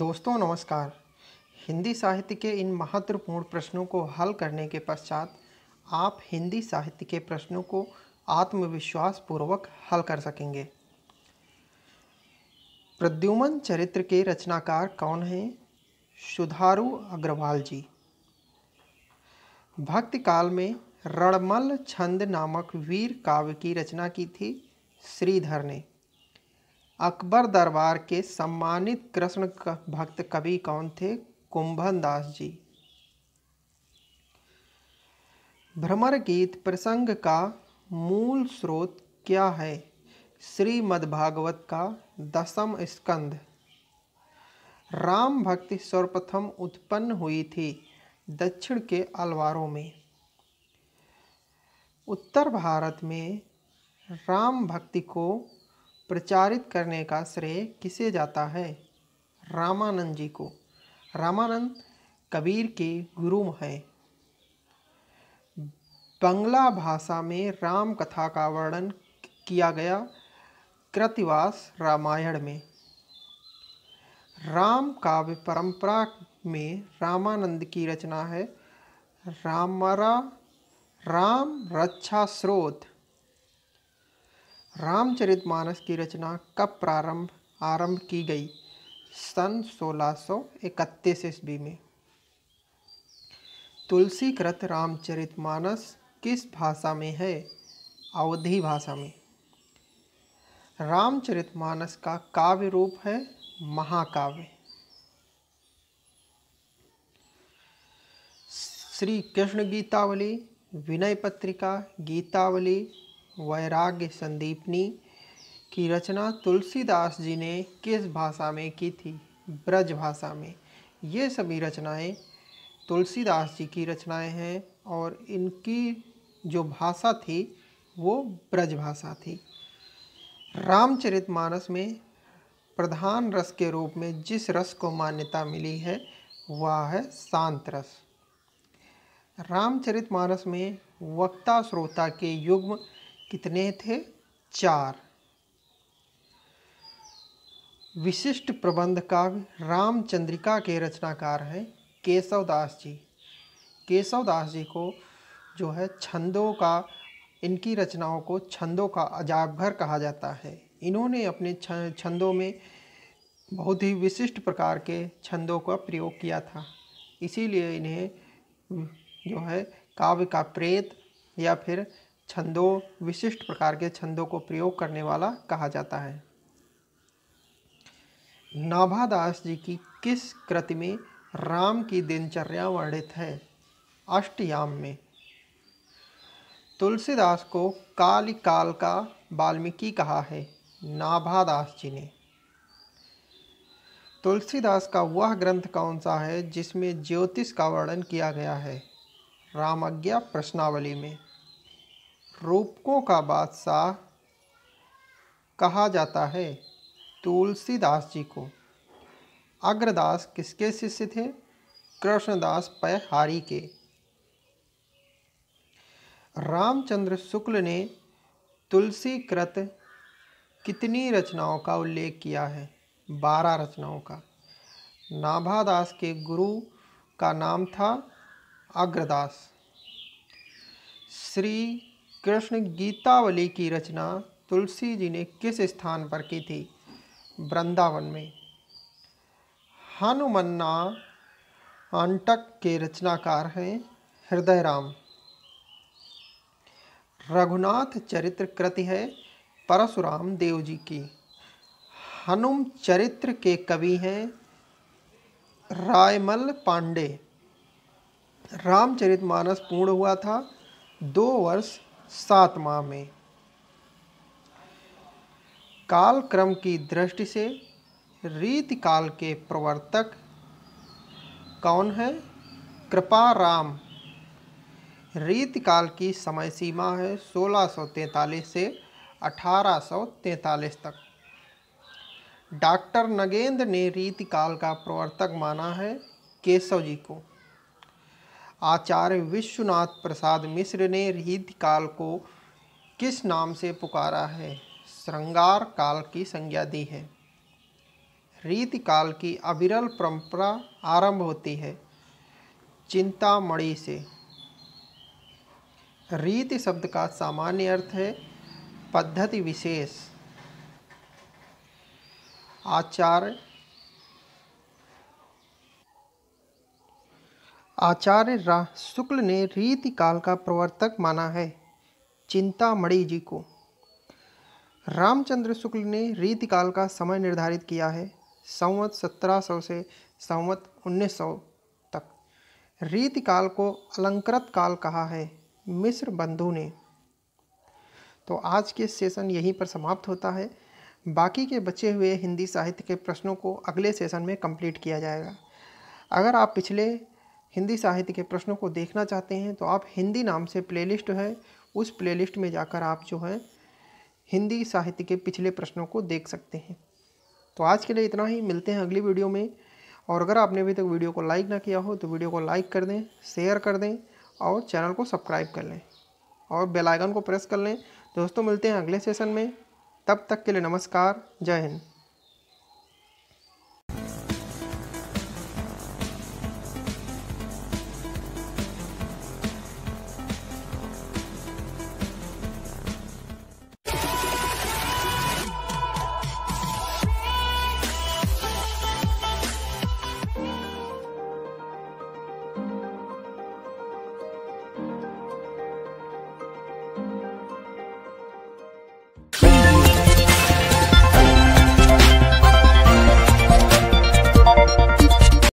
दोस्तों नमस्कार हिंदी साहित्य के इन महत्वपूर्ण प्रश्नों को हल करने के पश्चात आप हिंदी साहित्य के प्रश्नों को आत्मविश्वास पूर्वक हल कर सकेंगे प्रद्युमन चरित्र के रचनाकार कौन हैं सुधारू अग्रवाल जी भक्ति काल में रणमल छंद नामक वीर काव्य की रचना की थी श्रीधर ने अकबर दरबार के सम्मानित कृष्ण भक्त कवि कौन थे कुंभन दास जी भ्रमर गीत प्रसंग का मूल स्रोत क्या है श्रीमद्भागवत का दसम स्कंद राम भक्ति सर्वप्रथम उत्पन्न हुई थी दक्षिण के अलवारों में उत्तर भारत में राम भक्ति को प्रचारित करने का श्रेय किसे जाता है रामानंद जी को रामानंद कबीर के गुरु हैं बंगला भाषा में राम कथा का वर्णन किया गया कृतिवास रामायण में राम काव्य परंपरा में रामानंद की रचना है रामरा राम रक्षा स्रोत रामचरितमानस की रचना कब प्रारंभ आरंभ की गई सन 1631 ईस्वी में तुलसीकृत रामचरितमानस किस भाषा में है अवधि भाषा में रामचरितमानस का काव्य रूप है महाकाव्य श्री कृष्ण गीतावली विनय पत्रिका गीतावली वैराग्य संदीपनी की रचना तुलसीदास जी ने किस भाषा में की थी ब्रज भाषा में ये सभी रचनाएं तुलसीदास जी की रचनाएं हैं और इनकी जो भाषा थी वो ब्रज भाषा थी रामचरितमानस में प्रधान रस के रूप में जिस रस को मान्यता मिली है वह है शांत रस रामचरितमानस में वक्ता श्रोता के युग्म कितने थे चार विशिष्ट प्रबंध काव्य रामचंद्रिका के रचनाकार हैं केशव दास जी केशव दास जी को जो है छंदों का इनकी रचनाओं को छंदों का अजाब घर कहा जाता है इन्होंने अपने छंदों में बहुत ही विशिष्ट प्रकार के छंदों का प्रयोग किया था इसीलिए इन्हें जो है काव्य का प्रेत या फिर छंदों विशिष्ट प्रकार के छंदों को प्रयोग करने वाला कहा जाता है नाभादास जी की किस कृति में राम की दिनचर्या वर्णित है अष्टयाम में तुलसीदास को काल काल का वाल्मीकि कहा है नाभादास जी ने तुलसीदास का वह ग्रंथ कौन सा है जिसमें ज्योतिष का वर्णन किया गया है रामज्ञा प्रश्नावली में रूपकों का बादशाह कहा जाता है तुलसीदास जी को अग्रदास किसके शिष्य थे कृष्णदास पयहारी के रामचंद्र शुक्ल ने तुलसी कृत कितनी रचनाओं का उल्लेख किया है बारह रचनाओं का नाभादास के गुरु का नाम था अग्रदास श्री कृष्ण गीतावली की रचना तुलसी जी ने किस स्थान पर की थी वृंदावन में हनुमन्ना अंटक के रचनाकार हैं हृदय राम रघुनाथ चरित्र कृति है परशुराम देव जी की हनुम चरित्र के कवि हैं रायमल पांडे रामचरितमानस पूर्ण हुआ था दो वर्ष सात माह में क्रम की दृष्टि से रीत काल के प्रवर्तक कौन है कृपा राम रीत काल की समय सीमा है 1643 से 1843 तक डॉक्टर नगेंद्र ने रीत काल का प्रवर्तक माना है केशव जी को आचार्य विश्वनाथ प्रसाद मिश्र ने रीत काल को किस नाम से पुकारा है श्रृंगार काल की संज्ञा दी है रीत काल की अविरल परंपरा आरंभ होती है चिंतामणि से रीत शब्द का सामान्य अर्थ है पद्धति विशेष आचार्य आचार्य राह शुक्ल ने रीति काल का प्रवर्तक माना है चिंतामणि जी को रामचंद्र शुक्ल ने रीति काल का समय निर्धारित किया है संवत 1700 से संवत 1900 तक रीति काल को अलंकृत काल कहा है मिस्र बंधु ने तो आज के सेशन यहीं पर समाप्त होता है बाकी के बचे हुए हिंदी साहित्य के प्रश्नों को अगले सेशन में कंप्लीट किया जाएगा अगर आप पिछले हिंदी साहित्य के प्रश्नों को देखना चाहते हैं तो आप हिंदी नाम से प्लेलिस्ट है उस प्लेलिस्ट में जाकर आप जो है हिंदी साहित्य के पिछले प्रश्नों को देख सकते हैं तो आज के लिए इतना ही मिलते हैं अगली वीडियो में और अगर आपने अभी तक वीडियो को लाइक ना किया हो तो वीडियो को लाइक कर दें शेयर कर दें और चैनल को सब्सक्राइब कर लें और बेल आइकन को प्रेस कर लें दोस्तों मिलते हैं अगले सेशन में तब तक के लिए नमस्कार जय हिंद